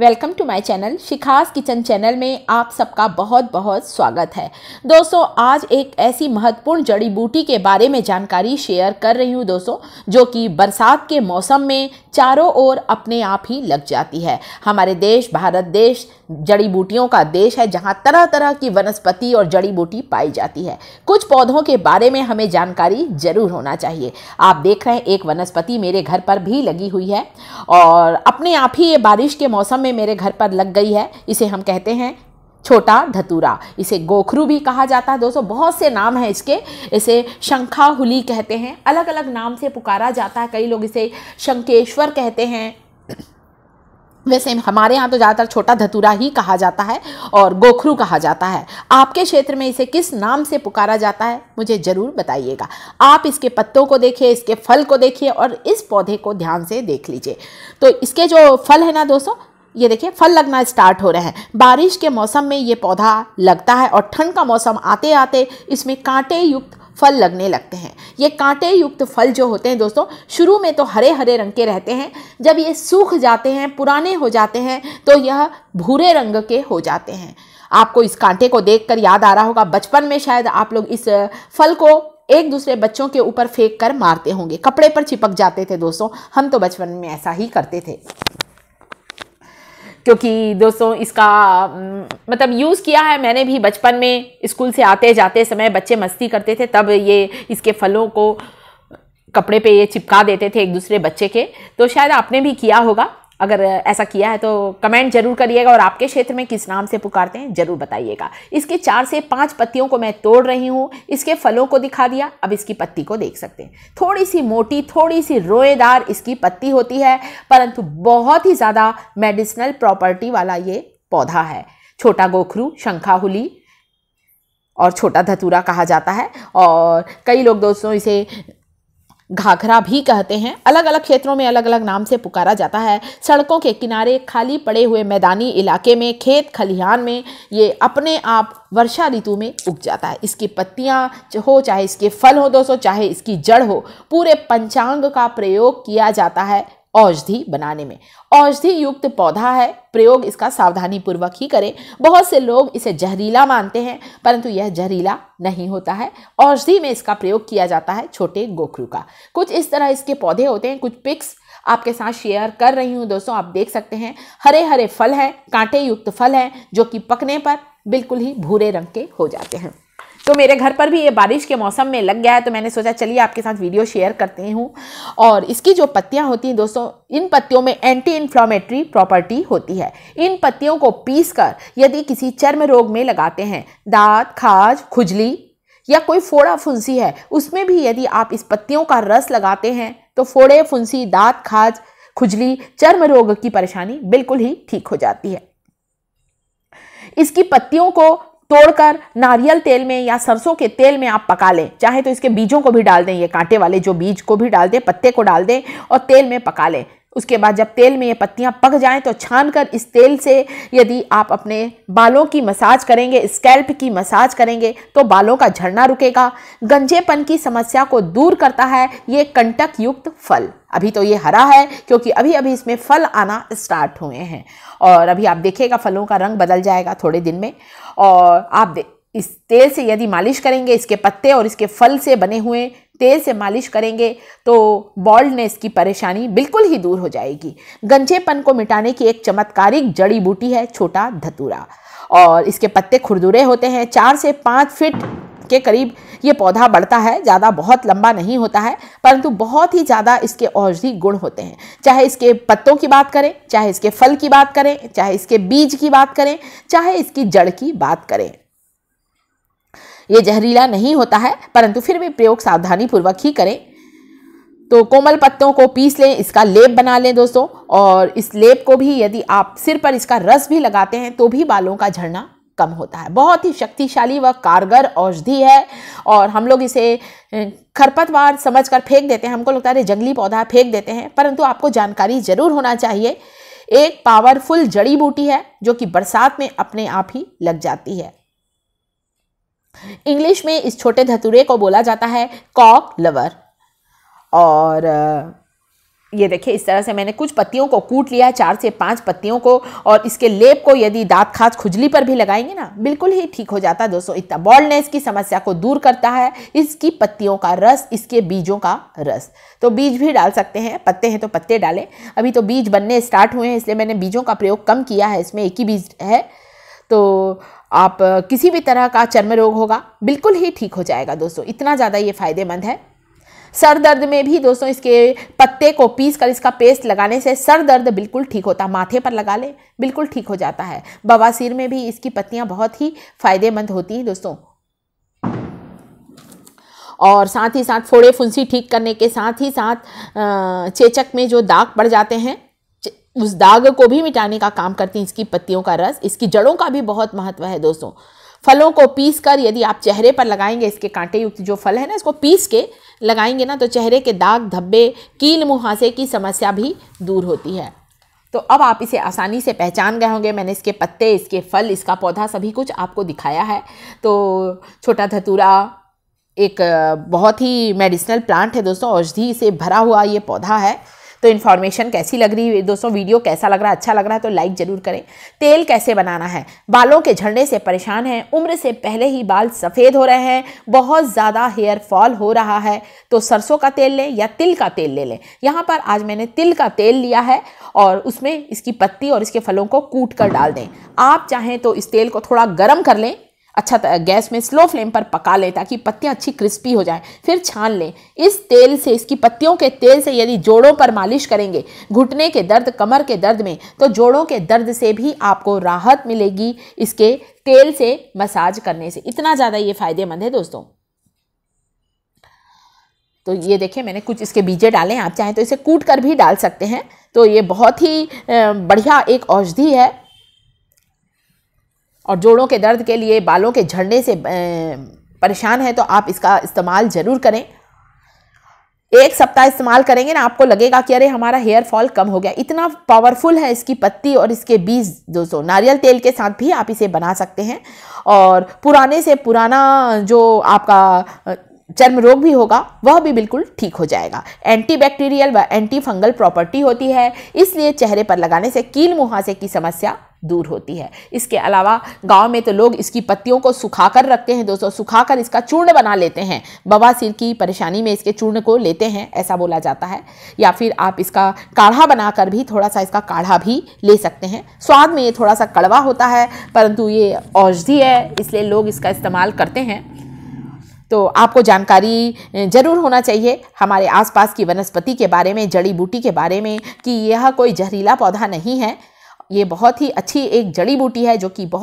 welcome to my channel Shikha's kitchen channel में आप सबका बहुत बहुत स्वागत है दोस्तों आज एक ऐसी महत्वपूर्ण जड़ी बूटी के बारे में जानकारी शेयर कर रही हूँ दोस्तों जो कि बरसात के मौसम में चारों ओर अपने आप ही लग जाती है हमारे देश भारत देश जड़ी बूटियों का देश है जहाँ तरह तरह की वनस्पति और जड़ी बूटी पाई जाती है कुछ पौधों के बारे में हमें जानकारी जरूर होना चाहिए आप देख रहे हैं एक वनस्पति मेरे घर पर भी लगी हुई है और अपने आप ही ये बारिश के मौसम में मेरे घर पर लग गई है इसे हम कहते हैं छोटा धतूरा इसे गोखरू भी कहा जाता है दोस्तों बहुत से नाम हैं इसके इसे शंखाहुली कहते हैं अलग अलग नाम से पुकारा जाता है कई लोग इसे शंकेश्वर कहते हैं वैसे हमारे यहाँ तो ज़्यादातर छोटा धतूरा ही कहा जाता है और गोखरू कहा जाता है आपके क्षेत्र में इसे किस नाम से पुकारा जाता है मुझे ज़रूर बताइएगा आप इसके पत्तों को देखिए इसके फल को देखिए और इस पौधे को ध्यान से देख लीजिए तो इसके जो फल है ना दोस्तों ये देखिए फल लगना स्टार्ट हो रहे हैं बारिश के मौसम में ये पौधा लगता है और ठंड का मौसम आते आते इसमें कांटे युक्त फल लगने लगते हैं ये कांटे युक्त फल जो होते हैं दोस्तों शुरू में तो हरे हरे रंग के रहते हैं जब ये सूख जाते हैं पुराने हो जाते हैं तो यह भूरे रंग के हो जाते हैं आपको इस कांटे को देखकर याद आ रहा होगा बचपन में शायद आप लोग इस फल को एक दूसरे बच्चों के ऊपर फेंक कर मारते होंगे कपड़े पर चिपक जाते थे दोस्तों हम तो बचपन में ऐसा ही करते थे क्योंकि दोस्तों इसका हम्म, मतलब यूज़ किया है मैंने भी बचपन में स्कूल से आते जाते समय बच्चे मस्ती करते थे तब ये इसके फलों को कपड़े पे ये चिपका देते थे एक दूसरे बच्चे के तो शायद आपने भी किया होगा अगर ऐसा किया है तो कमेंट जरूर करिएगा और आपके क्षेत्र में किस नाम से पुकारते हैं जरूर बताइएगा इसके चार से पांच पत्तियों को मैं तोड़ रही हूँ इसके फलों को दिखा दिया अब इसकी पत्ती को देख सकते हैं थोड़ी सी मोटी थोड़ी सी रोएदार इसकी पत्ती होती है परंतु बहुत ही ज़्यादा मेडिसिनल प्रॉपर्टी वाला ये पौधा है छोटा गोखरू शंखाहुली और छोटा धतूरा कहा जाता है और कई लोग दोस्तों इसे घाघरा भी कहते हैं अलग अलग क्षेत्रों में अलग अलग नाम से पुकारा जाता है सड़कों के किनारे खाली पड़े हुए मैदानी इलाके में खेत खलिहान में ये अपने आप वर्षा ऋतु में उग जाता है इसकी पत्तियाँ हो चाहे इसके फल हो दोस्तों चाहे इसकी जड़ हो पूरे पंचांग का प्रयोग किया जाता है औषधि बनाने में औषधि युक्त पौधा है प्रयोग इसका सावधानी पूर्वक ही करें बहुत से लोग इसे जहरीला मानते हैं परंतु यह जहरीला नहीं होता है औषधि में इसका प्रयोग किया जाता है छोटे गोखरू का कुछ इस तरह इसके पौधे होते हैं कुछ पिक्स आपके साथ शेयर कर रही हूँ दोस्तों आप देख सकते हैं हरे हरे फल हैं कांटे युक्त फल हैं जो कि पकने पर बिल्कुल ही भूरे रंग के हो जाते हैं तो मेरे घर पर भी ये बारिश के मौसम में लग गया है तो मैंने सोचा चलिए आपके साथ वीडियो शेयर करते हूँ और इसकी जो पत्तियाँ होती हैं दोस्तों इन पत्तियों में एंटी इन्फ्लामेटरी प्रॉपर्टी होती है इन पत्तियों को पीस कर यदि किसी चर्म रोग में लगाते हैं दाँत खाज खुजली या कोई फोड़ा फुंसी है उसमें भी यदि आप इस पत्तियों का रस लगाते हैं तो फोड़े फुंसी दाँत खाज खुजली चर्म रोग की परेशानी बिल्कुल ही ठीक हो जाती है इसकी पत्तियों को तोड़कर नारियल तेल में या सरसों के तेल में आप पका लें चाहे तो इसके बीजों को भी डाल दें ये कांटे वाले जो बीज को भी डाल दें पत्ते को डाल दें और तेल में पका लें उसके बाद जब तेल में ये पत्तियाँ पक जाएँ तो छान कर इस तेल से यदि आप अपने बालों की मसाज करेंगे स्कैल्प की मसाज करेंगे तो बालों का झड़ना रुकेगा गंजेपन की समस्या को दूर करता है ये कंटक युक्त फल अभी तो ये हरा है क्योंकि अभी अभी इसमें फल आना स्टार्ट हुए हैं और अभी आप देखिएगा फलों का रंग बदल जाएगा थोड़े दिन में और आप इस तेल से यदि मालिश करेंगे इसके पत्ते और इसके फल से बने हुए तेल से मालिश करेंगे तो बॉल्डनेस की परेशानी बिल्कुल ही दूर हो जाएगी गंजेपन को मिटाने की एक चमत्कारिक जड़ी बूटी है छोटा धतूरा और इसके पत्ते खुरदुरे होते हैं चार से पाँच फिट के करीब ये पौधा बढ़ता है ज़्यादा बहुत लंबा नहीं होता है परंतु बहुत ही ज़्यादा इसके औषधि गुण होते हैं चाहे इसके पत्तों की बात करें चाहे इसके फल की बात करें चाहे इसके बीज की बात करें चाहे इसकी जड़ की बात करें ये जहरीला नहीं होता है परंतु फिर भी प्रयोग सावधानीपूर्वक ही करें तो कोमल पत्तों को पीस लें इसका लेप बना लें दोस्तों और इस लेप को भी यदि आप सिर पर इसका रस भी लगाते हैं तो भी बालों का झड़ना कम होता है बहुत ही शक्तिशाली व कारगर औषधि है और हम लोग इसे खरपतवार समझकर फेंक देते हैं हमको लगता है जंगली पौधा फेंक देते हैं परंतु आपको जानकारी ज़रूर होना चाहिए एक पावरफुल जड़ी बूटी है जो कि बरसात में अपने आप ही लग जाती है इंग्लिश में इस छोटे धतूरे को बोला जाता है कॉक लवर और ये देखिए इस तरह से मैंने कुछ पत्तियों को कूट लिया है चार से पांच पत्तियों को और इसके लेप को यदि दांत खाज खुजली पर भी लगाएंगे ना बिल्कुल ही ठीक हो जाता है दोस्तों इतना बॉल्डनेस की समस्या को दूर करता है इसकी पत्तियों का रस इसके बीजों का रस तो बीज भी डाल सकते हैं पत्ते हैं तो पत्ते डालें अभी तो बीज बनने स्टार्ट हुए हैं इसलिए मैंने बीजों का प्रयोग कम किया है इसमें एक ही बीज है तो आप किसी भी तरह का चर्म रोग होगा बिल्कुल ही ठीक हो जाएगा दोस्तों इतना ज़्यादा ये फ़ायदेमंद है सर दर्द में भी दोस्तों इसके पत्ते को पीस कर इसका पेस्ट लगाने से सर दर्द बिल्कुल ठीक होता माथे पर लगा ले बिल्कुल ठीक हो जाता है बवासीर में भी इसकी पत्तियाँ बहुत ही फ़ायदेमंद होती हैं दोस्तों और साथ ही साथ फोड़े फुंसी ठीक करने के साथ ही साथ चेचक में जो दाग पड़ जाते हैं उस दाग को भी मिटाने का काम करती हैं इसकी पत्तियों का रस इसकी जड़ों का भी बहुत महत्व है दोस्तों फलों को पीस कर यदि आप चेहरे पर लगाएंगे इसके कांटे युक्त जो फल है ना इसको पीस के लगाएंगे ना तो चेहरे के दाग धब्बे कील मुहासे की समस्या भी दूर होती है तो अब आप इसे आसानी से पहचान गए होंगे मैंने इसके पत्ते इसके फल इसका पौधा सभी कुछ आपको दिखाया है तो छोटा धतूरा एक बहुत ही मेडिसिनल प्लांट है दोस्तों औषधि से भरा हुआ ये पौधा है तो इन्फॉर्मेशन कैसी लग रही है दोस्तों वीडियो कैसा लग रहा है अच्छा लग रहा है तो लाइक ज़रूर करें तेल कैसे बनाना है बालों के झड़ने से परेशान हैं उम्र से पहले ही बाल सफ़ेद हो रहे हैं बहुत ज़्यादा हेयर फॉल हो रहा है तो सरसों का तेल लें या तिल का तेल ले लें यहाँ पर आज मैंने तिल का तेल लिया है और उसमें इसकी पत्ती और इसके फलों को कूट कर डाल दें आप चाहें तो इस तेल को थोड़ा गर्म कर लें अच्छा गैस में स्लो फ्लेम पर पका लें ताकि पत्तियाँ अच्छी क्रिस्पी हो जाए फिर छान लें इस तेल से इसकी पत्तियों के तेल से यदि जोड़ों पर मालिश करेंगे घुटने के दर्द कमर के दर्द में तो जोड़ों के दर्द से भी आपको राहत मिलेगी इसके तेल से मसाज करने से इतना ज़्यादा ये फ़ायदेमंद है दोस्तों तो ये देखिए मैंने कुछ इसके बीजे डाले आप चाहें तो इसे कूट कर भी डाल सकते हैं तो ये बहुत ही बढ़िया एक औषधि है और जोड़ों के दर्द के लिए बालों के झड़ने से परेशान हैं तो आप इसका इस्तेमाल ज़रूर करें एक सप्ताह इस्तेमाल करेंगे ना आपको लगेगा कि अरे हमारा हेयर फॉल कम हो गया इतना पावरफुल है इसकी पत्ती और इसके बीज दोस्तों नारियल तेल के साथ भी आप इसे बना सकते हैं और पुराने से पुराना जो आपका चर्म रोग भी होगा वह भी बिल्कुल ठीक हो जाएगा एंटी बैक्टीरियल व एंटी फंगल प्रॉपर्टी होती है इसलिए चेहरे पर लगाने से कील मुहासे की समस्या दूर होती है इसके अलावा गांव में तो लोग इसकी पत्तियों को सुखाकर रखते हैं दोस्तों सुखाकर इसका चूर्ण बना लेते हैं बवासीर की परेशानी में इसके चूर्ण को लेते हैं ऐसा बोला जाता है या फिर आप इसका काढ़ा बनाकर भी थोड़ा सा इसका काढ़ा भी ले सकते हैं स्वाद में ये थोड़ा सा कड़वा होता है परंतु ये औषधि है इसलिए लोग इसका इस्तेमाल करते हैं तो आपको जानकारी ज़रूर होना चाहिए हमारे आसपास की वनस्पति के बारे में जड़ी बूटी के बारे में कि यह कोई जहरीला पौधा नहीं है ये बहुत ही अच्छी एक जड़ी बूटी है जो कि बहुत